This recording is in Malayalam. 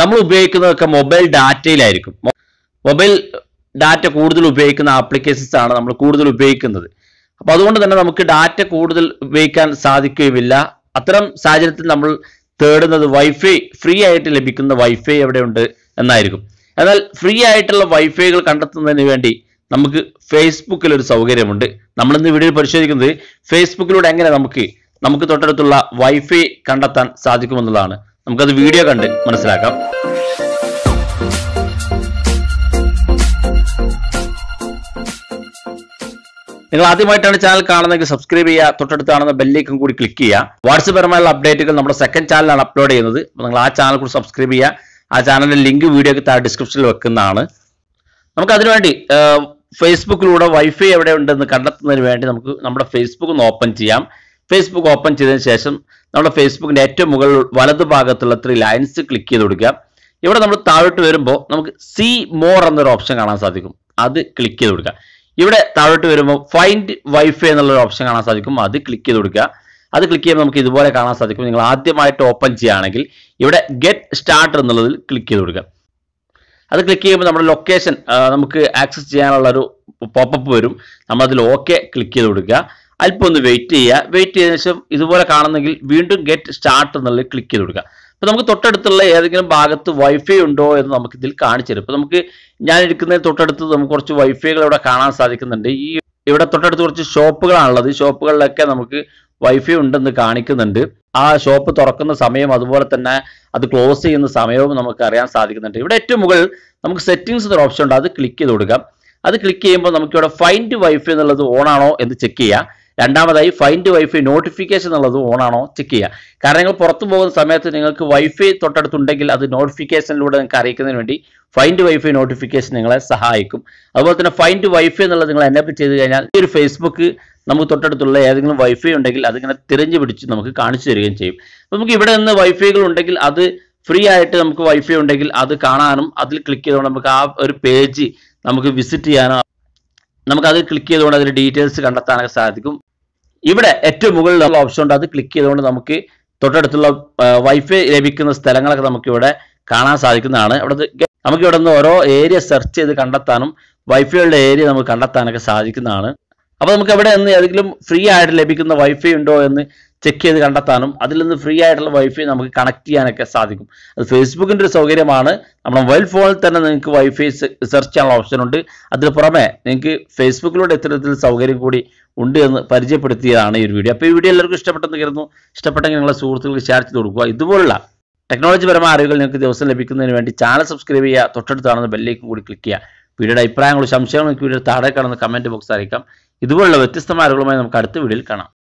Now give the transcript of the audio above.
നമ്മൾ ഉപയോഗിക്കുന്നതൊക്കെ മൊബൈൽ ഡാറ്റയിലായിരിക്കും മൊബൈൽ ഡാറ്റ കൂടുതൽ ഉപയോഗിക്കുന്ന ആപ്ലിക്കേഷൻസ് ആണ് നമ്മൾ കൂടുതൽ ഉപയോഗിക്കുന്നത് അപ്പോൾ അതുകൊണ്ട് തന്നെ നമുക്ക് ഡാറ്റ കൂടുതൽ ഉപയോഗിക്കാൻ സാധിക്കുകയുമില്ല അത്തരം സാഹചര്യത്തിൽ നമ്മൾ തേടുന്നത് വൈഫൈ ഫ്രീ ആയിട്ട് ലഭിക്കുന്ന വൈഫൈ എവിടെയുണ്ട് എന്നായിരിക്കും എന്നാൽ ഫ്രീ ആയിട്ടുള്ള വൈഫൈകൾ കണ്ടെത്തുന്നതിന് വേണ്ടി നമുക്ക് ഫേസ്ബുക്കിൽ ഒരു സൗകര്യമുണ്ട് നമ്മളിന്ന് വീഡിയോ പരിശോധിക്കുന്നത് ഫേസ്ബുക്കിലൂടെ എങ്ങനെ നമുക്ക് നമുക്ക് തൊട്ടടുത്തുള്ള വൈഫൈ കണ്ടെത്താൻ സാധിക്കുമെന്നുള്ളതാണ് നമുക്കത് വീഡിയോ കണ്ട് മനസ്സിലാക്കാം നിങ്ങൾ ആദ്യമായിട്ടാണ് ചാനൽ കാണുന്നതെങ്കിൽ സബ്സ്ക്രൈബ് ചെയ്യുക തൊട്ടടുത്ത് കാണുന്ന ബെല്ലേക്കും കൂടി ക്ലിക്ക് ചെയ്യുക വാട്സപ്പ് പരമായുള്ള അപ്ഡേറ്റുകൾ നമ്മുടെ സെക്കൻഡ് ചാനലാണ് അപ്ലോഡ് ചെയ്യുന്നത് അപ്പോൾ നിങ്ങൾ ആ ചാനൽ കൂടി സബ്സ്ക്രൈബ് ചെയ്യുക ആ ചാനലിന്റെ ലിങ്ക് വീഡിയോക്ക് താഴെ ഡിസ്ക്രിപ്ഷനിൽ വെക്കുന്നതാണ് നമുക്ക് അതിനുവേണ്ടി ഫേസ്ബുക്കിലൂടെ വൈഫൈ എവിടെ ഉണ്ടെന്ന് കണ്ടെത്തുന്നതിന് വേണ്ടി നമുക്ക് നമ്മുടെ ഫേസ്ബുക്ക് ഒന്ന് ഓപ്പൺ ചെയ്യാം ഫേസ്ബുക്ക് ഓപ്പൺ ചെയ്തതിന് ശേഷം നമ്മുടെ ഫേസ്ബുക്കിൻ്റെ ഏറ്റവും മുകളിൽ വലതു ഭാഗത്തുള്ള ത്രീ ലൈൻസ് ക്ലിക്ക് ചെയ്ത് കൊടുക്കുക ഇവിടെ നമ്മൾ താഴോട്ട് വരുമ്പോൾ നമുക്ക് സി മോർ എന്നൊരു ഓപ്ഷൻ കാണാൻ സാധിക്കും അത് ക്ലിക്ക് ചെയ്ത് കൊടുക്കുക ഇവിടെ താഴോട്ട് വരുമ്പോൾ ഫൈൻഡ് വൈഫൈ എന്നുള്ളൊരു ഓപ്ഷൻ കാണാൻ സാധിക്കും അത് ക്ലിക്ക് ചെയ്ത് കൊടുക്കുക അത് ക്ലിക്ക് ചെയ്യുമ്പോൾ നമുക്ക് ഇതുപോലെ കാണാൻ സാധിക്കും നിങ്ങൾ ആദ്യമായിട്ട് ഓപ്പൺ ചെയ്യുകയാണെങ്കിൽ ഇവിടെ ഗെറ്റ് സ്റ്റാർട്ട് എന്നുള്ളതിൽ ക്ലിക്ക് ചെയ്ത് കൊടുക്കുക അത് ക്ലിക്ക് ചെയ്യുമ്പോൾ നമ്മുടെ ലൊക്കേഷൻ നമുക്ക് ആക്സസ് ചെയ്യാനുള്ള ഒരു പോപ്പപ്പ് വരും നമ്മളതിൽ ഓക്കെ ക്ലിക്ക് ചെയ്ത് കൊടുക്കുക അല്പം ഒന്ന് വെയിറ്റ് ചെയ്യുക വെയിറ്റ് ചെയ്തതിനു ശേഷം ഇതുപോലെ കാണുന്നെങ്കിൽ വീണ്ടും ഗെറ്റ് സ്റ്റാർട്ട് എന്നുള്ളത് ക്ലിക്ക് ചെയ്ത് കൊടുക്കുക അപ്പോൾ നമുക്ക് തൊട്ടടുത്തുള്ള ഏതെങ്കിലും ഭാഗത്ത് വൈഫൈ ഉണ്ടോ എന്ന് നമുക്ക് ഇതിൽ കാണിച്ചു തരും ഇപ്പോൾ നമുക്ക് ഞാൻ ഇരിക്കുന്ന തൊട്ടടുത്ത് നമുക്ക് കുറച്ച് വൈഫൈകൾ ഇവിടെ കാണാൻ സാധിക്കുന്നുണ്ട് ഈ ഇവിടെ തൊട്ടടുത്ത് കുറച്ച് ഷോപ്പുകളാണുള്ളത് ഈ ഷോപ്പുകളിലൊക്കെ നമുക്ക് വൈഫൈ ഉണ്ടെന്ന് കാണിക്കുന്നുണ്ട് ആ ഷോപ്പ് തുറക്കുന്ന സമയം അതുപോലെ തന്നെ അത് ക്ലോസ് ചെയ്യുന്ന സമയവും നമുക്ക് അറിയാൻ സാധിക്കുന്നുണ്ട് ഇവിടെ ഏറ്റവും മുകളിൽ നമുക്ക് സെറ്റിങ്സ് എന്നൊരു ഓപ്ഷൻ ഉണ്ട് അത് ക്ലിക്ക് ചെയ്ത് കൊടുക്കാം അത് ക്ലിക്ക് ചെയ്യുമ്പോൾ നമുക്കിവിടെ ഫൈൻഡ് വൈഫൈ എന്നുള്ളത് ഓൺ ആണോ എന്ന് ചെക്ക് ചെയ്യാം രണ്ടാമതായി ഫൈൻഡ് വൈഫൈ നോട്ടിഫിക്കേഷൻ എന്നുള്ളത് ഓണാണോ ചെക്ക് ചെയ്യുക കാരണം നിങ്ങൾ പുറത്തു പോകുന്ന സമയത്ത് നിങ്ങൾക്ക് വൈഫൈ തൊട്ടടുത്തുണ്ടെങ്കിൽ അത് നോട്ടിഫിക്കേഷനിലൂടെ നിങ്ങൾക്ക് അറിയിക്കുന്നതിന് വേണ്ടി ഫൈൻഡ് വൈഫൈ നോട്ടിഫിക്കേഷൻ നിങ്ങളെ സഹായിക്കും അതുപോലെ തന്നെ ഫൈൻഡ് വൈഫൈ എന്നുള്ളത് നിങ്ങൾ എനേബിൾ ചെയ്ത് കഴിഞ്ഞാൽ ഈ ഒരു ഫേസ്ബുക്ക് നമുക്ക് തൊട്ടടുത്തുള്ള ഏതെങ്കിലും വൈഫൈ ഉണ്ടെങ്കിൽ അതിങ്ങനെ തിരഞ്ഞു പിടിച്ച് നമുക്ക് കാണിച്ചു തരികയും ചെയ്യും നമുക്ക് ഇവിടെ നിന്ന് വൈഫൈകൾ ഉണ്ടെങ്കിൽ അത് ഫ്രീ ആയിട്ട് നമുക്ക് വൈഫൈ ഉണ്ടെങ്കിൽ അത് കാണാനും അതിൽ ക്ലിക്ക് ചെയ്തുകൊണ്ട് നമുക്ക് ആ ഒരു പേജ് നമുക്ക് വിസിറ്റ് ചെയ്യാനോ നമുക്കത് ക്ലിക്ക് ചെയ്തുകൊണ്ട് അതിൽ ഡീറ്റെയിൽസ് കണ്ടെത്താനൊക്കെ സാധിക്കും ഇവിടെ ഏറ്റവും മുകളിലുള്ള ഓപ്ഷൻ ഉണ്ട് അത് ക്ലിക്ക് ചെയ്തുകൊണ്ട് നമുക്ക് തൊട്ടടുത്തുള്ള വൈഫൈ ലഭിക്കുന്ന സ്ഥലങ്ങളൊക്കെ നമുക്കിവിടെ കാണാൻ സാധിക്കുന്നതാണ് അവിടെ നമുക്ക് ഇവിടെ നിന്ന് ഓരോ ഏരിയ സെർച്ച് ചെയ്ത് കണ്ടെത്താനും വൈഫൈയുടെ ഏരിയ നമുക്ക് കണ്ടെത്താനൊക്കെ സാധിക്കുന്നതാണ് അപ്പോൾ നമുക്ക് എവിടെ നിന്ന് ഏതെങ്കിലും ഫ്രീ ആയിട്ട് ലഭിക്കുന്ന വൈഫൈ ഉണ്ടോ എന്ന് ചെക്ക് ചെയ്ത് കണ്ടെത്താനും അതിൽ നിന്ന് ഫ്രീ ആയിട്ടുള്ള വൈഫൈ നമുക്ക് കണക്ട് ചെയ്യാനൊക്കെ സാധിക്കും അത് ഫേസ്ബുക്കിൻ്റെ ഒരു സൗകര്യമാണ് നമ്മുടെ മൊബൈൽ ഫോണിൽ തന്നെ നിങ്ങൾക്ക് വൈഫൈ സെർച്ച് ചെയ്യാനുള്ള ഓപ്ഷൻ ഉണ്ട് അതിന് പുറമെ നിങ്ങൾക്ക് ഫേസ്ബുക്കിലൂടെ ഇത്തരത്തിൽ സൗകര്യം കൂടി ഉണ്ട് എന്ന് പരിചയപ്പെടുത്തിയതാണ് ഈ ഒരു വീഡിയോ അപ്പോൾ ഈ വീഡിയോ എല്ലാവർക്കും ഇഷ്ടപ്പെട്ടെന്ന് കരുതുന്നു ഇഷ്ടപ്പെട്ടെങ്കിൽ നിങ്ങളുടെ സുഹൃത്തുക്കൾ ഷെയർ ചെയ്ത് കൊടുക്കുക ഇതുപോലുള്ള ടെക്നോളജിപരമായ അറിവുകൾ നിങ്ങൾക്ക് ദിവസം ലഭിക്കുന്നതിന് വേണ്ടി ചാനൽ സബ്സ്ക്രൈബ് ചെയ്യുക തൊട്ടടുത്ത് കാണുന്ന ബെല്ലേക്ക് കൂടി ക്ലിക്ക് ചെയ്യുക വീഡിയോയുടെ അഭിപ്രായങ്ങളും സംശയങ്ങളും വീഡിയോ താഴെ കാണുന്ന കമൻറ്റ് ബോക്സ് അറിയിക്കാം ഇതുപോലുള്ള വ്യത്യസ്തമായ അറിവുകളുമായി നമുക്ക് അടുത്ത വീഡിയോയിൽ കാണാം